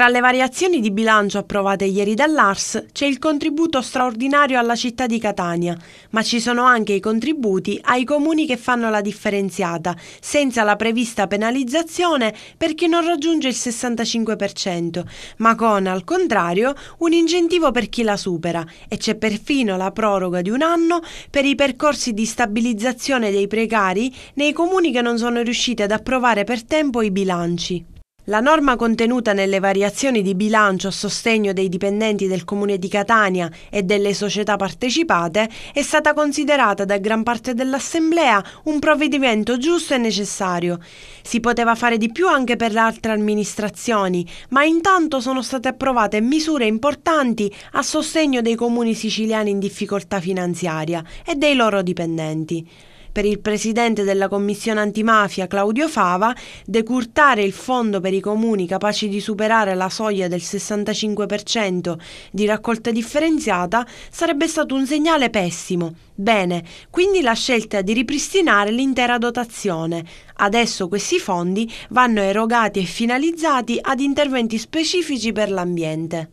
Tra le variazioni di bilancio approvate ieri dall'ARS c'è il contributo straordinario alla città di Catania, ma ci sono anche i contributi ai comuni che fanno la differenziata, senza la prevista penalizzazione per chi non raggiunge il 65%, ma con, al contrario, un incentivo per chi la supera e c'è perfino la proroga di un anno per i percorsi di stabilizzazione dei precari nei comuni che non sono riusciti ad approvare per tempo i bilanci. La norma contenuta nelle variazioni di bilancio a sostegno dei dipendenti del Comune di Catania e delle società partecipate è stata considerata da gran parte dell'Assemblea un provvedimento giusto e necessario. Si poteva fare di più anche per le altre amministrazioni, ma intanto sono state approvate misure importanti a sostegno dei comuni siciliani in difficoltà finanziaria e dei loro dipendenti per il presidente della commissione antimafia Claudio Fava decurtare il fondo per i comuni capaci di superare la soglia del 65% di raccolta differenziata sarebbe stato un segnale pessimo. Bene, quindi la scelta di ripristinare l'intera dotazione. Adesso questi fondi vanno erogati e finalizzati ad interventi specifici per l'ambiente.